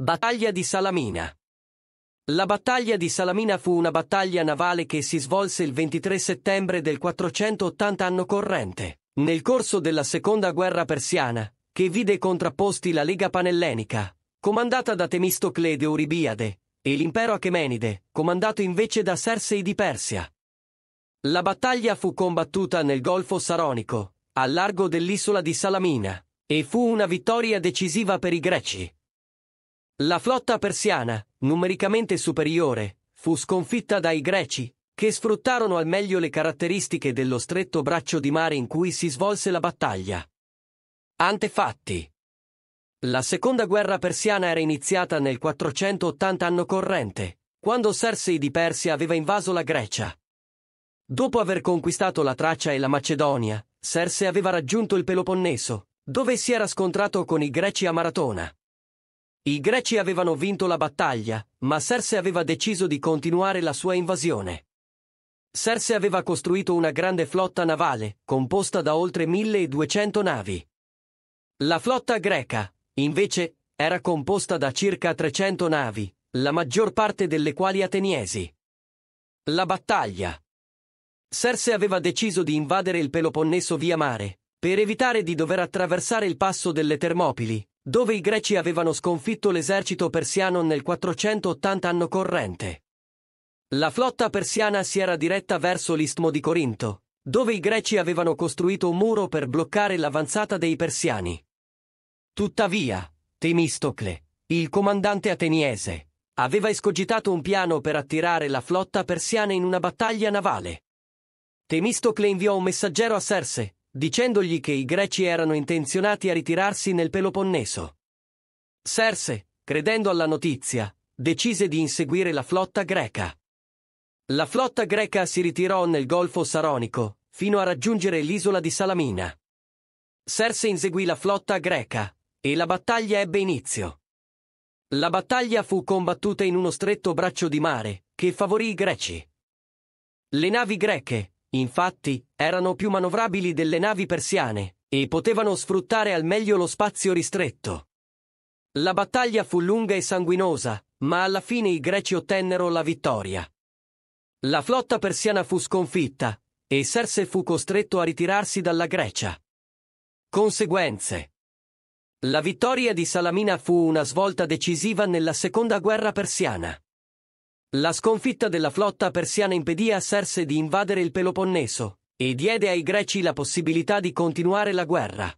Battaglia di Salamina La battaglia di Salamina fu una battaglia navale che si svolse il 23 settembre del 480 anno corrente, nel corso della seconda guerra persiana, che vide contrapposti la Lega Panellenica, comandata da Temistocle de Uribiade, e l'impero Achemenide, comandato invece da Sersei di Persia. La battaglia fu combattuta nel Golfo Saronico, a largo dell'isola di Salamina, e fu una vittoria decisiva per i greci. La flotta persiana, numericamente superiore, fu sconfitta dai greci, che sfruttarono al meglio le caratteristiche dello stretto braccio di mare in cui si svolse la battaglia. Antefatti La seconda guerra persiana era iniziata nel 480 anno corrente, quando Sersei di Persia aveva invaso la Grecia. Dopo aver conquistato la Tracia e la Macedonia, Serse aveva raggiunto il Peloponneso, dove si era scontrato con i greci a Maratona. I greci avevano vinto la battaglia, ma Serse aveva deciso di continuare la sua invasione. Serse aveva costruito una grande flotta navale, composta da oltre 1200 navi. La flotta greca, invece, era composta da circa 300 navi, la maggior parte delle quali ateniesi. La battaglia. Serse aveva deciso di invadere il Peloponneso via mare, per evitare di dover attraversare il passo delle Termopili, dove i greci avevano sconfitto l'esercito persiano nel 480 anno corrente. La flotta persiana si era diretta verso l'istmo di Corinto, dove i greci avevano costruito un muro per bloccare l'avanzata dei persiani. Tuttavia, Temistocle, il comandante ateniese, aveva escogitato un piano per attirare la flotta persiana in una battaglia navale. Temistocle inviò un messaggero a Serse, dicendogli che i greci erano intenzionati a ritirarsi nel Peloponneso. Serse, credendo alla notizia, decise di inseguire la flotta greca. La flotta greca si ritirò nel Golfo Saronico, fino a raggiungere l'isola di Salamina. Serse inseguì la flotta greca, e la battaglia ebbe inizio. La battaglia fu combattuta in uno stretto braccio di mare, che favorì i greci. Le navi greche, Infatti, erano più manovrabili delle navi persiane e potevano sfruttare al meglio lo spazio ristretto. La battaglia fu lunga e sanguinosa, ma alla fine i greci ottennero la vittoria. La flotta persiana fu sconfitta e Serse fu costretto a ritirarsi dalla Grecia. Conseguenze La vittoria di Salamina fu una svolta decisiva nella seconda guerra persiana. La sconfitta della flotta persiana impedì a Serse di invadere il Peloponneso e diede ai greci la possibilità di continuare la guerra.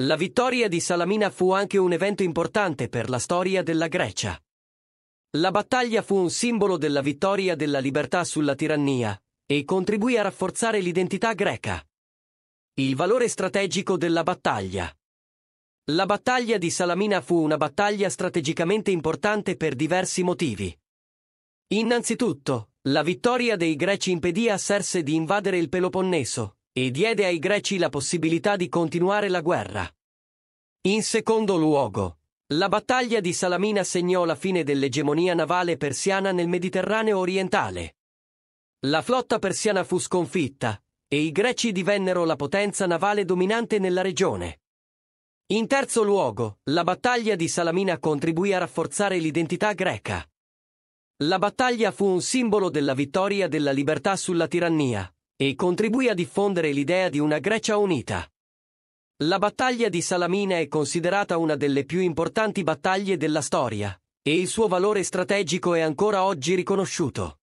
La vittoria di Salamina fu anche un evento importante per la storia della Grecia. La battaglia fu un simbolo della vittoria della libertà sulla tirannia e contribuì a rafforzare l'identità greca. Il valore strategico della battaglia. La battaglia di Salamina fu una battaglia strategicamente importante per diversi motivi. Innanzitutto, la vittoria dei Greci impedì a Serse di invadere il Peloponneso e diede ai Greci la possibilità di continuare la guerra. In secondo luogo, la battaglia di Salamina segnò la fine dell'egemonia navale persiana nel Mediterraneo orientale. La flotta persiana fu sconfitta e i Greci divennero la potenza navale dominante nella regione. In terzo luogo, la battaglia di Salamina contribuì a rafforzare l'identità greca. La battaglia fu un simbolo della vittoria della libertà sulla tirannia e contribuì a diffondere l'idea di una Grecia unita. La battaglia di Salamina è considerata una delle più importanti battaglie della storia, e il suo valore strategico è ancora oggi riconosciuto.